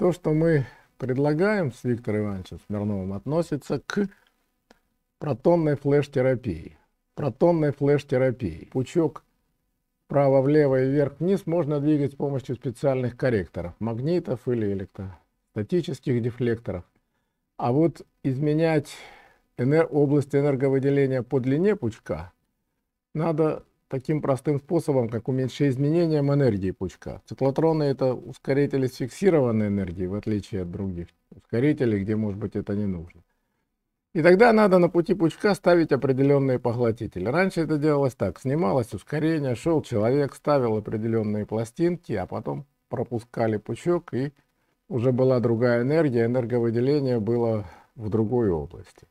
То, что мы предлагаем с Виктором Ивановичем Смирновым, относится к протонной флеш-терапии. Протонной флеш-терапии. Пучок право влево и вверх-вниз можно двигать с помощью специальных корректоров, магнитов или электростатических дефлекторов. А вот изменять энер область энерговыделения по длине пучка надо таким простым способом, как уменьшение изменением энергии пучка. Циклотроны это ускорители с фиксированной энергией, в отличие от других ускорителей, где, может быть, это не нужно. И тогда надо на пути пучка ставить определенные поглотители. Раньше это делалось так. Снималось ускорение, шел человек, ставил определенные пластинки, а потом пропускали пучок, и уже была другая энергия, энерговыделение было в другой области.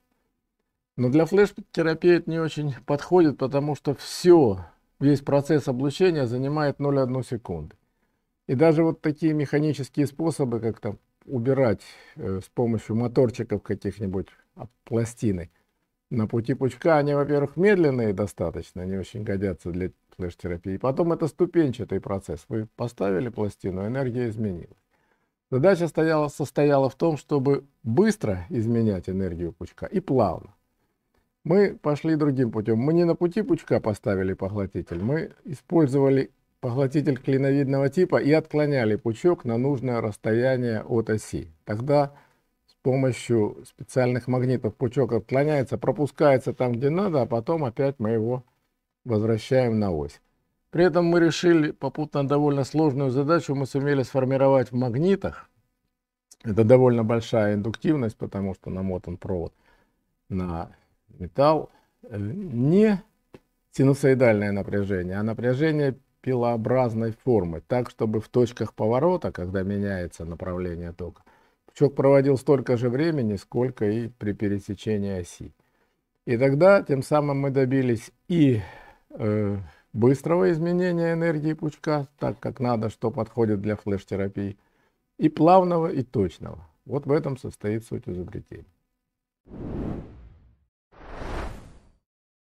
Но для флеш-терапии это не очень подходит, потому что все, весь процесс облучения занимает 0,1 секунды. И даже вот такие механические способы, как там убирать э, с помощью моторчиков каких-нибудь а, пластины на пути пучка, они, во-первых, медленные достаточно, они очень годятся для флеш-терапии. Потом это ступенчатый процесс. Вы поставили пластину, энергия изменилась. Задача стояла, состояла в том, чтобы быстро изменять энергию пучка и плавно. Мы пошли другим путем. Мы не на пути пучка поставили поглотитель, мы использовали поглотитель клиновидного типа и отклоняли пучок на нужное расстояние от оси. Тогда с помощью специальных магнитов пучок отклоняется, пропускается там, где надо, а потом опять мы его возвращаем на ось. При этом мы решили попутно довольно сложную задачу, мы сумели сформировать в магнитах. Это довольно большая индуктивность, потому что намотан провод на металл э, не синусоидальное напряжение, а напряжение пилообразной формы, так, чтобы в точках поворота, когда меняется направление тока, пучок проводил столько же времени, сколько и при пересечении оси. И тогда тем самым мы добились и э, быстрого изменения энергии пучка, так как надо, что подходит для флеш-терапии, и плавного, и точного. Вот в этом состоит суть изобретения.